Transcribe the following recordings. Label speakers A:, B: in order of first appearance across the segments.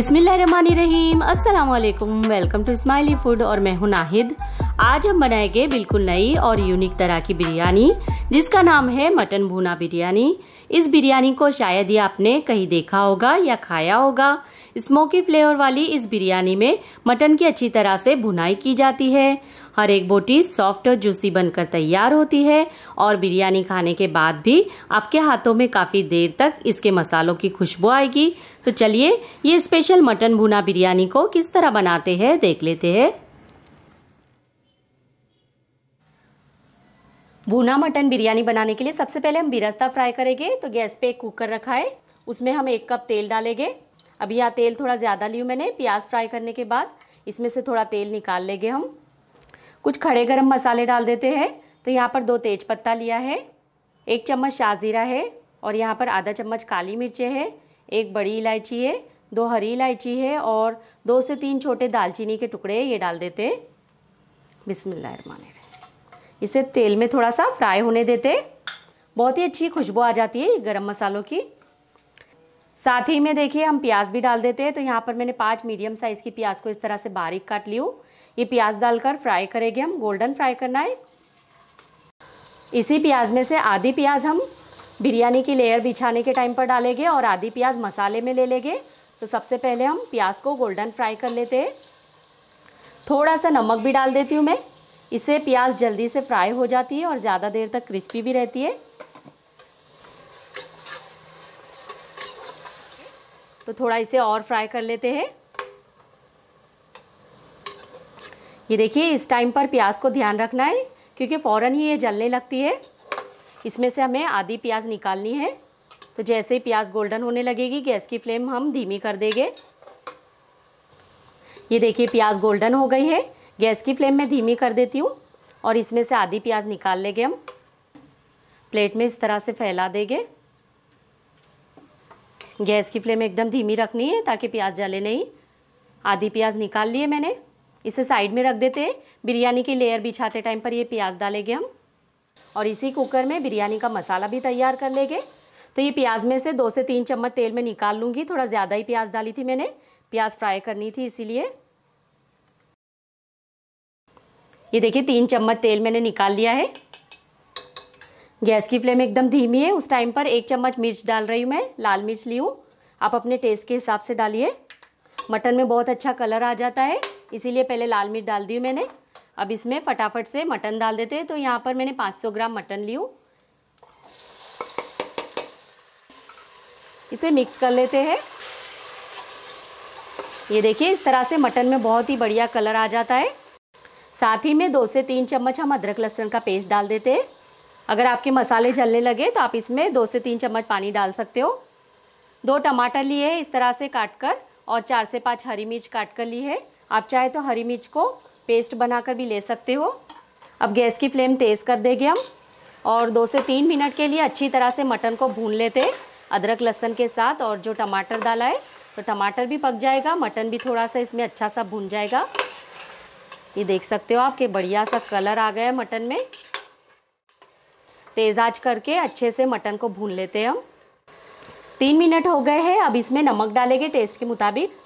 A: अस्सलाम वालेकुम welcome to smiley food और मैं हूं नाहिद आज हम बनाएंगे बिल्कुल नई और यूनिक तरह की बिरयानी जिसका नाम है मटन भुना बिरयानी इस बिरयानी को शायद ही आपने कहीं देखा होगा या खाया होगा स्मोकी फ्लेवर वाली इस बिरयानी में मटन की अच्छी तरह से भुनाई की जाती है हर एक बोटी सॉफ्ट और जूसी बनकर तैयार होती है और बिरयानी खाने के बाद भी आपके हाथों में काफ़ी देर तक इसके मसालों की खुशबू आएगी तो चलिए ये स्पेशल मटन भुना बिरयानी को किस तरह बनाते हैं देख लेते हैं भुना मटन बिरयानी बनाने के लिए सबसे पहले हम बिरस्ता फ्राई करेंगे तो गैस पे एक कुकर रखा है उसमें हम एक कप तेल डालेंगे अभी यहाँ तेल थोड़ा ज़्यादा ली मैंने प्याज फ्राई करने के बाद इसमें से थोड़ा तेल निकाल लेंगे हम कुछ खड़े गरम मसाले डाल देते हैं तो यहाँ पर दो तेज पत्ता लिया है एक चम्मच शाहजीरा है और यहाँ पर आधा चम्मच काली मिर्चें है एक बड़ी इलायची है दो हरी इलायची है और दो से तीन छोटे दालचीनी के टुकड़े ये डाल देते बिसमिल्लर इसे तेल में थोड़ा सा फ्राई होने देते बहुत ही अच्छी खुशबू आ जाती है गरम मसालों की साथ ही में देखिए हम प्याज भी डाल देते हैं तो यहाँ पर मैंने पाँच मीडियम साइज़ की प्याज को इस तरह से बारीक काट ली हूँ ये प्याज डालकर फ्राई करेंगे हम गोल्डन फ्राई करना है इसी प्याज में से आधी प्याज हम बिरयानी की लेयर बिछाने के टाइम पर डालेंगे और आधी प्याज मसाले में ले लेंगे तो सबसे पहले हम प्याज को गोल्डन फ्राई कर लेते हैं थोड़ा सा नमक भी डाल देती हूँ मैं इससे प्याज जल्दी से फ्राई हो जाती है और ज़्यादा देर तक क्रिस्पी भी रहती है तो थोड़ा इसे और फ्राई कर लेते हैं ये देखिए इस टाइम पर प्याज को ध्यान रखना है क्योंकि फ़ौरन ही ये जलने लगती है इसमें से हमें आधी प्याज निकालनी है तो जैसे ही प्याज गोल्डन होने लगेगी गैस की फ्लेम हम धीमी कर देंगे ये देखिए प्याज गोल्डन हो गई है गैस की फ्लेम मैं धीमी कर देती हूँ और इसमें से आधी प्याज निकाल लेंगे हम प्लेट में इस तरह से फैला देंगे गैस की फ्लेम एकदम धीमी रखनी है ताकि प्याज जले नहीं आधी प्याज निकाल लिए मैंने इसे साइड में रख देते हैं बिरयानी की लेयर बिछाते टाइम पर ये प्याज डालेंगे हम और इसी कुकर में बिरयानी का मसाला भी तैयार कर लेंगे तो ये प्याज में से दो से तीन चम्मच तेल में निकाल लूँगी थोड़ा ज़्यादा ही प्याज डाली थी मैंने प्याज फ्राई करनी थी इसीलिए ये देखिए तीन चम्मच तेल मैंने निकाल लिया है गैस की फ्लेम एकदम धीमी है उस टाइम पर एक चम्मच मिर्च डाल रही हूँ मैं लाल मिर्च ली हूँ आप अपने टेस्ट के हिसाब से डालिए मटन में बहुत अच्छा कलर आ जाता है इसीलिए पहले लाल मिर्च डाल दी मैंने अब इसमें फटाफट से मटन डाल देते हैं तो यहाँ पर मैंने 500 ग्राम मटन ली हूँ इसे मिक्स कर लेते हैं ये देखिए इस तरह से मटन में बहुत ही बढ़िया कलर आ जाता है साथ ही में दो से तीन चम्मच हम अदरक लहसुन का पेस्ट डाल देते हैं अगर आपके मसाले जलने लगे तो आप इसमें दो से तीन चम्मच पानी डाल सकते हो दो टमाटर लिए हैं इस तरह से काट कर और चार से पाँच हरी मिर्च काट कर ली है आप चाहे तो हरी मिर्च को पेस्ट बनाकर भी ले सकते हो अब गैस की फ्लेम तेज़ कर देंगे हम और दो से तीन मिनट के लिए अच्छी तरह से मटन को भून लेते अदरक लहसुन के साथ और जो टमाटर डाला है तो टमाटर भी पक जाएगा मटन भी थोड़ा सा इसमें अच्छा सा भून जाएगा ये देख सकते हो आपके बढ़िया सा कलर आ गया है मटन में तेज़ आँच करके अच्छे से मटन को भून लेते हैं हम तीन मिनट हो गए हैं अब इसमें नमक डालेंगे टेस्ट के मुताबिक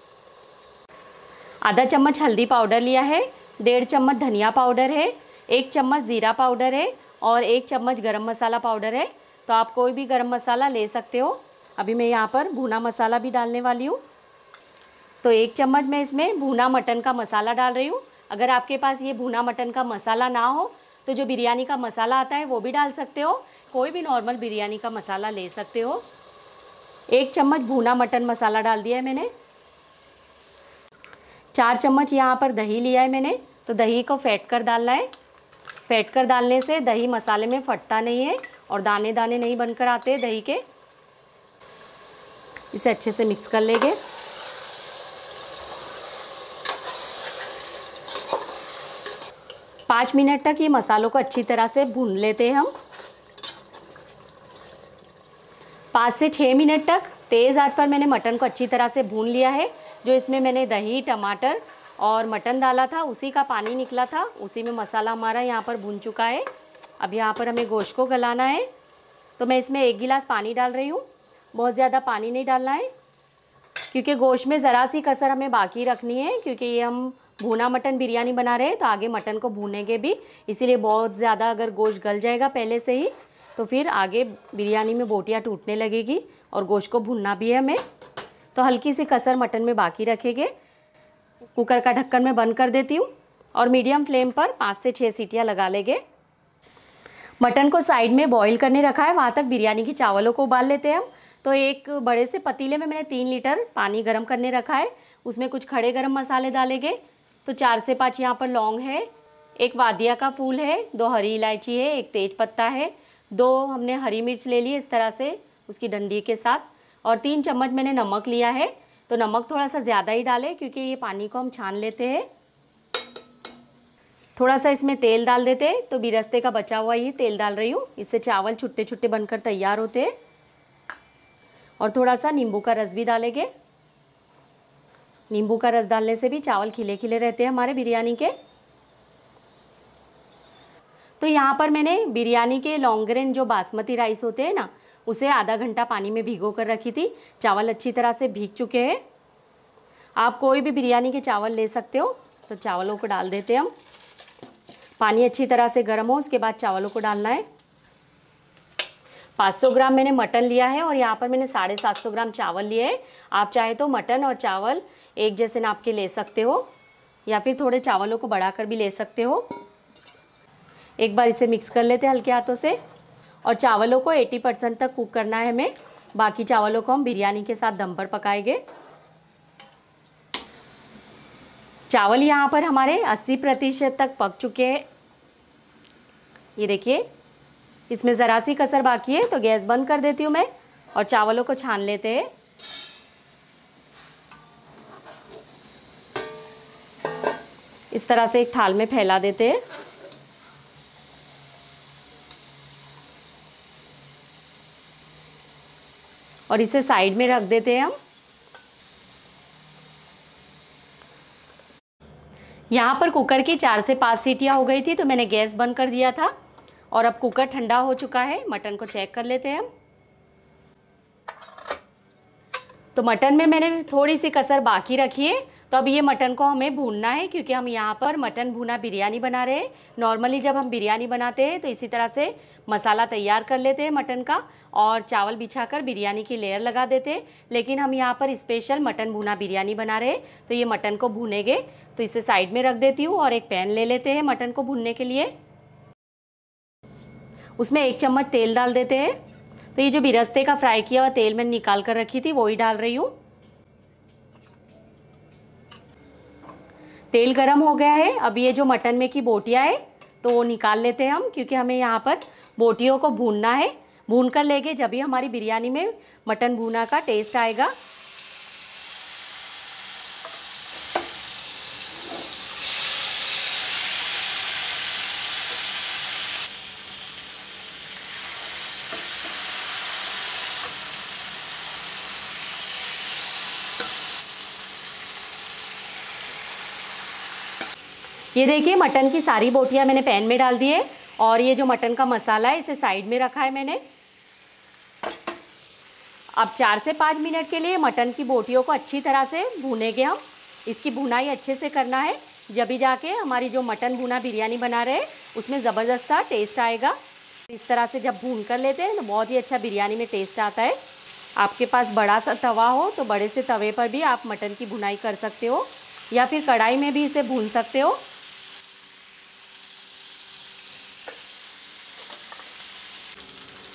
A: आधा चम्मच हल्दी पाउडर लिया है डेढ़ चम्मच धनिया पाउडर है एक चम्मच ज़ीरा पाउडर है और एक चम्मच गरम मसाला पाउडर है तो आप कोई भी गरम मसाला ले सकते हो अभी मैं यहाँ पर भुना मसाला भी डालने वाली हूँ तो एक चम्मच मैं इसमें भुना मटन का मसाला डाल रही हूँ अगर आपके पास ये भुना मटन का मसाला ना हो तो जो बिरयानी का मसाला आता है वो भी डाल सकते हो कोई भी नॉर्मल बिरयानी का मसाला ले सकते हो एक चम्मच भुना मटन मसाला डाल दिया है मैंने चार चम्मच यहाँ पर दही लिया है मैंने तो दही को फेंट कर डालना है फेंट कर डालने से दही मसाले में फटता नहीं है और दाने दाने नहीं बनकर आते दही के इसे अच्छे से मिक्स कर लेंगे पाँच मिनट तक ये मसालों को अच्छी तरह से भून लेते हैं हम पाँच से छः मिनट तक तेज़ आठ पर मैंने मटन को अच्छी तरह से भून लिया है जो इसमें मैंने दही टमाटर और मटन डाला था उसी का पानी निकला था उसी में मसाला हमारा यहाँ पर भून चुका है अब यहाँ पर हमें गोश्त को गलाना है तो मैं इसमें एक गिलास पानी डाल रही हूँ बहुत ज़्यादा पानी नहीं डालना है क्योंकि गोश्त में ज़रा सी कसर हमें बाकी रखनी है क्योंकि ये हम भुना मटन बिरयानी बना रहे हैं तो आगे मटन को भूनेंगे भी इसीलिए बहुत ज़्यादा अगर गोश्त गल जाएगा पहले से ही तो फिर आगे बिरयानी में बोटियाँ टूटने लगेगी और गोश्त को भूनना भी है हमें तो हल्की सी कसर मटन में बाकी रखेंगे कुकर का ढक्कन मैं बंद कर देती हूँ और मीडियम फ्लेम पर पाँच से छः सीटियाँ लगा लेंगे मटन को साइड में बॉईल करने रखा है वहाँ तक बिरयानी की चावलों को उबाल लेते हैं हम तो एक बड़े से पतीले में मैंने तीन लीटर पानी गर्म करने रखा है उसमें कुछ खड़े गर्म मसाले डालेंगे तो चार से पाँच यहाँ पर लौंग है एक वादिया का फूल है दो हरी इलायची है एक तेज पत्ता है दो हमने हरी मिर्च ले ली इस तरह से उसकी डंडी के साथ और तीन चम्मच मैंने नमक लिया है तो नमक थोड़ा सा ज़्यादा ही डालें क्योंकि ये पानी को हम छान लेते हैं थोड़ा सा इसमें तेल डाल देते हैं तो बिरस्ते का बचा हुआ ये तेल डाल रही हूँ इससे चावल छुट्टे छुट्टे बनकर तैयार होते हैं और थोड़ा सा नींबू का रस भी डालेंगे नींबू का रस डालने से भी चावल खिले खिले रहते हैं हमारे बिरयानी के तो यहाँ पर मैंने बिरयानी के लॉन्ग्रेन जो बासमती राइस होते हैं ना उसे आधा घंटा पानी में भिगो कर रखी थी चावल अच्छी तरह से भीग चुके हैं आप कोई भी बिरयानी के चावल ले सकते हो तो चावलों को डाल देते हैं हम पानी अच्छी तरह से गर्म हो उसके बाद चावलों को डालना है 500 ग्राम मैंने मटन लिया है और यहाँ पर मैंने साढ़े सात सौ ग्राम चावल लिए हैं आप चाहे तो मटन और चावल एक जैसे नाप के ले सकते हो या फिर थोड़े चावलों को बढ़ाकर भी ले सकते हो एक बार इसे मिक्स कर लेते हैं हल्के हाथों से और चावलों को 80 परसेंट तक कुक करना है हमें बाकी चावलों को हम बिरयानी के साथ दम पर पकाएंगे चावल यहाँ पर हमारे 80 प्रतिशत तक पक चुके हैं ये देखिए इसमें ज़रा सी कसर बाकी है तो गैस बंद कर देती हूँ मैं और चावलों को छान लेते हैं इस तरह से एक थाल में फैला देते हैं और इसे साइड में रख देते हैं हम यहाँ पर कुकर की चार से पांच सीटियाँ हो गई थी तो मैंने गैस बंद कर दिया था और अब कुकर ठंडा हो चुका है मटन को चेक कर लेते हैं हम तो मटन में मैंने थोड़ी सी कसर बाकी रखी है तो अब ये मटन को हमें भूनना है क्योंकि हम यहाँ पर मटन भुना बिरयानी बना रहे हैं नॉर्मली जब हम बिरयानी बनाते हैं तो इसी तरह से मसाला तैयार कर लेते हैं मटन का और चावल बिछाकर बिरयानी की लेयर लगा देते हैं लेकिन हम यहाँ पर स्पेशल मटन भुना बिरयानी बना रहे हैं तो ये मटन को भूनेंगे तो इसे साइड में रख देती हूँ और एक पैन ले लेते हैं मटन को भूनने के लिए उसमें एक चम्मच तेल डाल देते हैं तो ये जो बिरस्ते का फ्राई किया हुआ तेल मैंने निकाल कर रखी थी वही डाल रही हूँ तेल गरम हो गया है अब ये जो मटन में की बोटियाँ है तो वो निकाल लेते हैं हम क्योंकि हमें यहाँ पर बोटियों को भूनना है भून कर लेंगे जब भी हमारी बिरयानी में मटन भूना का टेस्ट आएगा ये देखिए मटन की सारी बोटियाँ मैंने पैन में डाल दी है और ये जो मटन का मसाला है इसे साइड में रखा है मैंने अब चार से पाँच मिनट के लिए मटन की बोटियों को अच्छी तरह से भूनेंगे हम इसकी भुनाई अच्छे से करना है जब ही जाके हमारी जो मटन भुना बिरयानी बना रहे उसमें ज़बरदस्त सा टेस्ट आएगा इस तरह से जब भून कर लेते हैं तो बहुत ही अच्छा बिरयानी में टेस्ट आता है आपके पास बड़ा सा तवा हो तो बड़े से तवे पर भी आप मटन की भुनाई कर सकते हो या फिर कढ़ाई में भी इसे भून सकते हो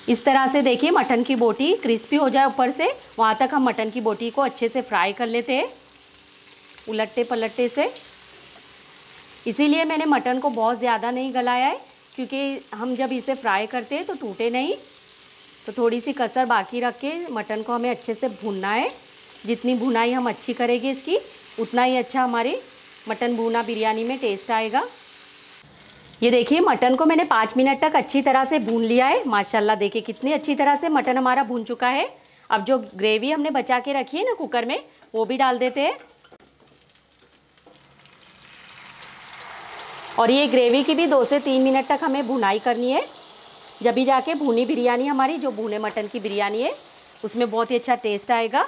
A: इस तरह से देखिए मटन की बोटी क्रिस्पी हो जाए ऊपर से वहाँ तक हम मटन की बोटी को अच्छे से फ्राई कर लेते हैं उलटते पलटते से इसीलिए मैंने मटन को बहुत ज़्यादा नहीं गलाया है क्योंकि हम जब इसे फ्राई करते हैं तो टूटे नहीं तो थोड़ी सी कसर बाकी रख के मटन को हमें अच्छे से भूनना है जितनी भुनाई हम अच्छी करेंगे इसकी उतना ही अच्छा हमारे मटन भुना बिरयानी में टेस्ट आएगा ये देखिए मटन को मैंने पाँच मिनट तक अच्छी तरह से भून लिया है माशाल्लाह देखिए कितनी अच्छी तरह से मटन हमारा भून चुका है अब जो ग्रेवी हमने बचा के रखी है ना कुकर में वो भी डाल देते हैं और ये ग्रेवी की भी दो से तीन मिनट तक हमें भुनाई करनी है जब भी जाके भुनी बिरयानी हमारी जो भुने मटन की बिरयानी है उसमें बहुत ही अच्छा टेस्ट आएगा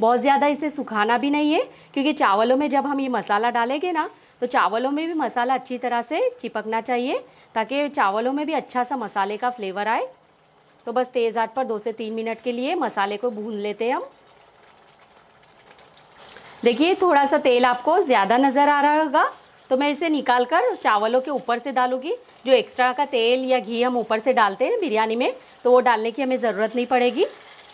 A: बहुत ज़्यादा इसे सुखाना भी नहीं है क्योंकि चावलों में जब हम ये मसाला डालेंगे ना तो चावलों में भी मसाला अच्छी तरह से चिपकना चाहिए ताकि चावलों में भी अच्छा सा मसाले का फ्लेवर आए तो बस तेज़ आठ पर दो से तीन मिनट के लिए मसाले को भून लेते हैं हम देखिए थोड़ा सा तेल आपको ज़्यादा नज़र आ रहा होगा तो मैं इसे निकाल कर चावलों के ऊपर से डालूंगी जो एक्स्ट्रा का तेल या घी हम ऊपर से डालते हैं बिरयानी में तो वो डालने की हमें ज़रूरत नहीं पड़ेगी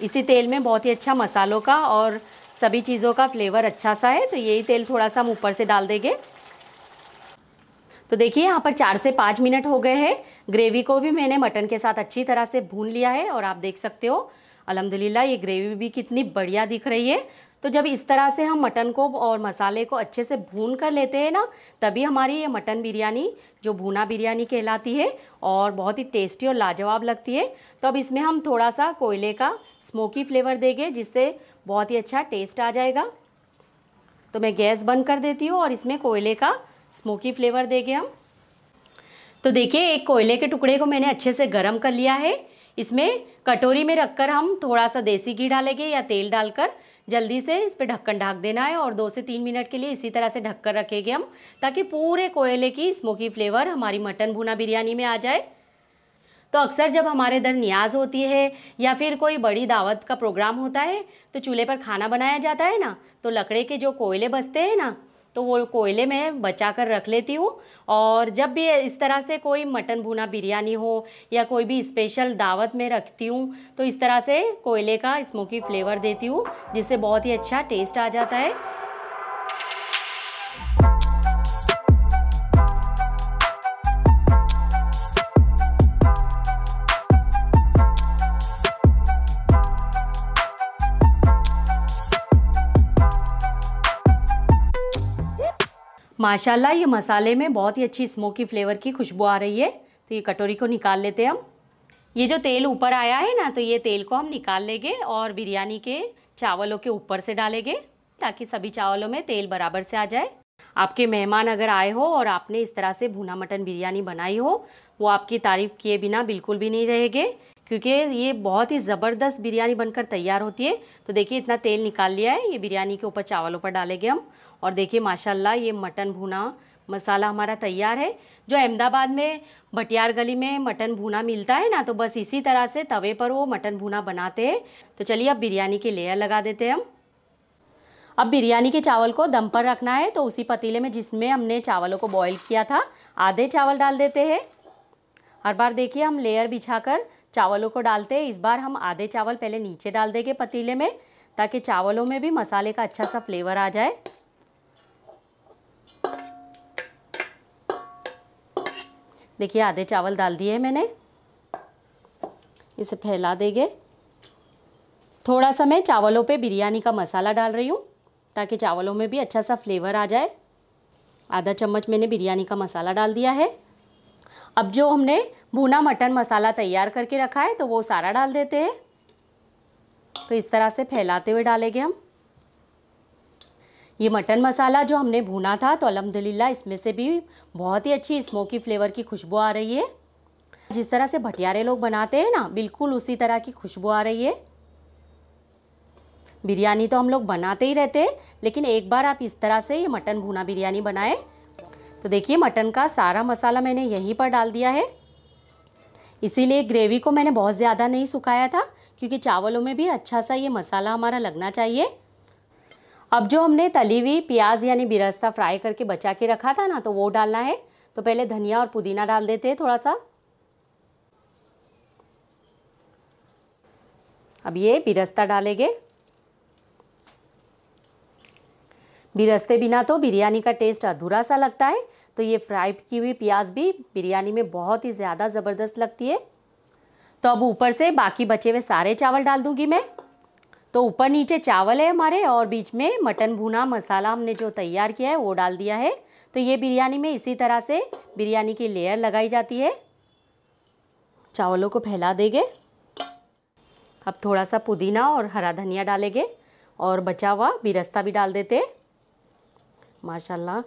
A: इसी तेल में बहुत ही अच्छा मसालों का और सभी चीज़ों का फ्लेवर अच्छा सा है तो यही तेल थोड़ा सा हम ऊपर से डाल देंगे तो देखिए यहाँ पर चार से पाँच मिनट हो गए हैं ग्रेवी को भी मैंने मटन के साथ अच्छी तरह से भून लिया है और आप देख सकते हो अलहमदिल्ला ये ग्रेवी भी कितनी बढ़िया दिख रही है तो जब इस तरह से हम मटन को और मसाले को अच्छे से भून कर लेते हैं ना तभी हमारी ये मटन बिरयानी जो भुना बिरयानी कहलाती है और बहुत ही टेस्टी और लाजवाब लगती है तो अब इसमें हम थोड़ा सा कोयले का स्मोकी फ्लेवर देंगे जिससे बहुत ही अच्छा टेस्ट आ जाएगा तो मैं गैस बंद कर देती हूँ और इसमें कोयले का स्मोकी फ्लेवर देंगे हम तो देखिए एक कोयले के टुकड़े को मैंने अच्छे से गर्म कर लिया है इसमें कटोरी में रखकर हम थोड़ा सा देसी घी डालेंगे या तेल डालकर जल्दी से इस पर ढक्कन ढाक देना है और दो से तीन मिनट के लिए इसी तरह से ढककर रखेंगे हम ताकि पूरे कोयले की स्मोकी फ्लेवर हमारी मटन भुना बिरयानी में आ जाए तो अक्सर जब हमारे इधर न्याज होती है या फिर कोई बड़ी दावत का प्रोग्राम होता है तो चूल्हे पर खाना बनाया जाता है ना तो लकड़े के जो कोयले बसते हैं ना तो वो कोयले में बचा कर रख लेती हूँ और जब भी इस तरह से कोई मटन भुना बिरयानी हो या कोई भी स्पेशल दावत में रखती हूँ तो इस तरह से कोयले का स्मोकी फ्लेवर देती हूँ जिससे बहुत ही अच्छा टेस्ट आ जाता है माशाल्लाह ये मसाले में बहुत ही अच्छी स्मोकी फ्लेवर की खुशबू आ रही है तो ये कटोरी को निकाल लेते हैं हम ये जो तेल ऊपर आया है ना तो ये तेल को हम निकाल लेंगे और बिरयानी के चावलों के ऊपर से डालेंगे ताकि सभी चावलों में तेल बराबर से आ जाए आपके मेहमान अगर आए हो और आपने इस तरह से भुना मटन बिरयानी बनाई हो वो आपकी तारीफ़ किए बिना बिल्कुल भी नहीं रहेंगे क्योंकि ये बहुत ही ज़बरदस्त बिरयानी बनकर तैयार होती है तो देखिए इतना तेल निकाल लिया है ये बिरयानी के ऊपर चावलों पर डालेंगे हम और देखिए माशाल्लाह ये मटन भुना मसाला हमारा तैयार है जो अहमदाबाद में भटियार गली में मटन भुना मिलता है ना तो बस इसी तरह से तवे पर वो मटन भुना बनाते हैं तो चलिए अब बिरयानी की लेयर लगा देते हैं हम अब बिरयानी के चावल को दम पर रखना है तो उसी पतीले में जिसमें हमने चावलों को बॉईल किया था आधे चावल डाल देते हैं हर बार देखिए हम लेयर बिछाकर चावलों को डालते हैं इस बार हम आधे चावल पहले नीचे डाल देंगे पतीले में ताकि चावलों में भी मसाले का अच्छा सा फ्लेवर आ जाए देखिए आधे चावल डाल दिए मैंने इसे फैला देंगे थोड़ा सा मैं चावलों पे बिरयानी का मसाला डाल रही हूँ ताकि चावलों में भी अच्छा सा फ्लेवर आ जाए आधा चम्मच मैंने बिरयानी का मसाला डाल दिया है अब जो हमने भुना मटन मसाला तैयार करके रखा है तो वो सारा डाल देते हैं तो इस तरह से फैलाते हुए डालेंगे हम ये मटन मसाला जो हमने भुना था तो अलहमदिल्ला इसमें से भी बहुत ही अच्छी स्मोकी फ्लेवर की खुशबू आ रही है जिस तरह से भटियारे लोग बनाते हैं ना बिल्कुल उसी तरह की खुशबू आ रही है बिरयानी तो हम लोग बनाते ही रहते हैं लेकिन एक बार आप इस तरह से ये मटन भुना बिरयानी बनाएं तो देखिए मटन का सारा मसाला मैंने यहीं पर डाल दिया है इसीलिए ग्रेवी को मैंने बहुत ज़्यादा नहीं सुखाया था क्योंकि चावलों में भी अच्छा सा ये मसाला हमारा लगना चाहिए अब जो हमने तली हुई प्याज यानी बिरस्ता फ्राई करके बचा के रखा था ना तो वो डालना है तो पहले धनिया और पुदीना डाल देते हैं थोड़ा सा अब ये बिरस्ता डालेंगे बिरस्ते बिना तो बिरयानी का टेस्ट अधूरा सा लगता है तो ये फ्राई की हुई प्याज भी बिरयानी में बहुत ही ज़्यादा ज़बरदस्त लगती है तो अब ऊपर से बाकी बचे हुए सारे चावल डाल दूंगी मैं तो ऊपर नीचे चावल है हमारे और बीच में मटन भुना मसाला हमने जो तैयार किया है वो डाल दिया है तो ये बिरयानी में इसी तरह से बिरयानी की लेयर लगाई जाती है चावलों को फैला देंगे अब थोड़ा सा पुदीना और हरा धनिया डालेंगे और बचा हुआ बिरस्ता भी डाल देते माशाल्लाह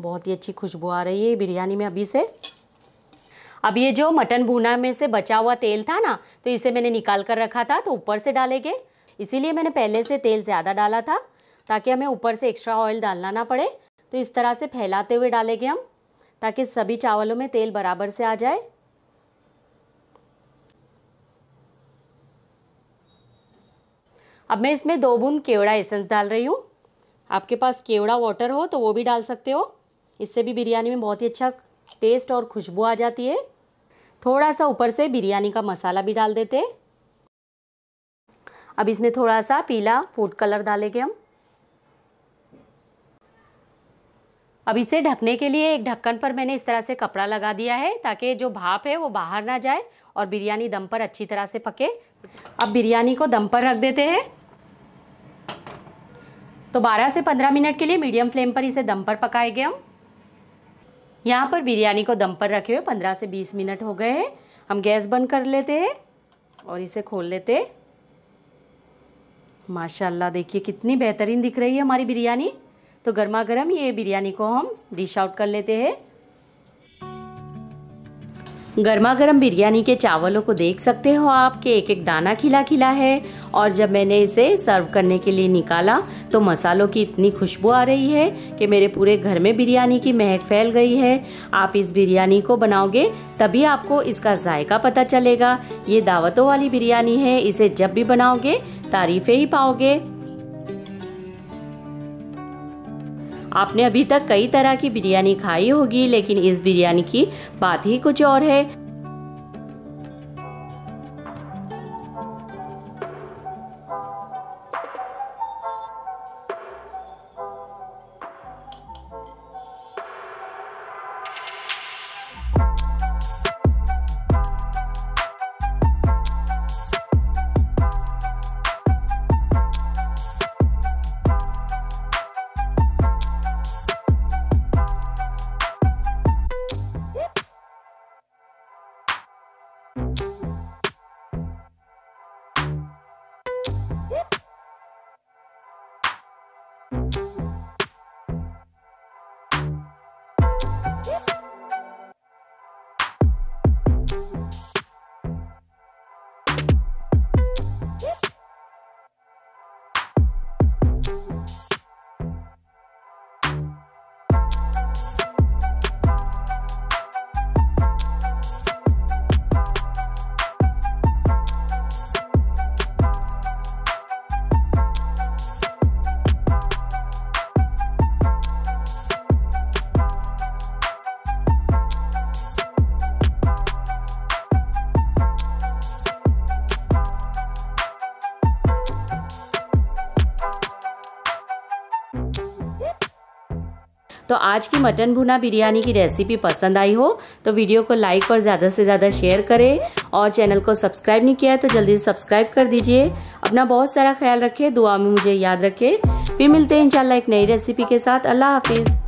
A: बहुत ही अच्छी खुशबू आ रही है बिरयानी में अभी से अब ये जो मटन भुना में से बचा हुआ तेल था ना तो इसे मैंने निकाल कर रखा था तो ऊपर से डालेंगे इसीलिए मैंने पहले से तेल ज़्यादा डाला था ताकि हमें ऊपर से एक्स्ट्रा ऑयल डालना ना पड़े तो इस तरह से फैलाते हुए डालेंगे हम ताकि सभी चावलों में तेल बराबर से आ जाए अब मैं इसमें दो बूंद केवड़ा एसेंस डाल रही हूँ आपके पास केवड़ा वाटर हो तो वो भी डाल सकते हो इससे भी बिरयानी में बहुत ही अच्छा टेस्ट और खुशबू आ जाती है थोड़ा सा ऊपर से बिरयानी का मसाला भी डाल देते हैं अब इसमें थोड़ा सा पीला फूड कलर डालेंगे हम अब इसे ढकने के लिए एक ढक्कन पर मैंने इस तरह से कपड़ा लगा दिया है ताकि जो भाप है वो बाहर ना जाए और बिरयानी दम पर अच्छी तरह से पके अब बिरयानी को दम पर रख देते हैं तो 12 से 15 मिनट के लिए मीडियम फ्लेम पर इसे दम पर पकाएंगे हम यहाँ पर बिरयानी को दम पर रखे हुए 15 से 20 मिनट हो गए हैं हम गैस बंद कर लेते हैं और इसे खोल लेते हैं माशाल्लाह देखिए कितनी बेहतरीन दिख रही है हमारी बिरयानी तो गर्मा गर्म ये बिरयानी को हम डिश आउट कर लेते हैं गर्मा गर्म बिरयानी के चावलों को देख सकते हो आप के एक एक दाना खिला खिला है और जब मैंने इसे सर्व करने के लिए निकाला तो मसालों की इतनी खुशबू आ रही है कि मेरे पूरे घर में बिरयानी की महक फैल गई है आप इस बिरयानी को बनाओगे तभी आपको इसका जायका पता चलेगा ये दावतों वाली बिरयानी है इसे जब भी बनाओगे तारीफे ही पाओगे आपने अभी तक कई तरह की बिरयानी खाई होगी लेकिन इस बिरयानी की बात ही कुछ और है तो आज की मटन भुना बिरयानी की रेसिपी पसंद आई हो तो वीडियो को लाइक और ज़्यादा से ज़्यादा शेयर करें और चैनल को सब्सक्राइब नहीं किया है तो जल्दी से सब्सक्राइब कर दीजिए अपना बहुत सारा ख्याल रखें दुआ में मुझे याद रखें फिर मिलते हैं इंशाल्लाह एक नई रेसिपी के साथ अल्लाह हाफिज़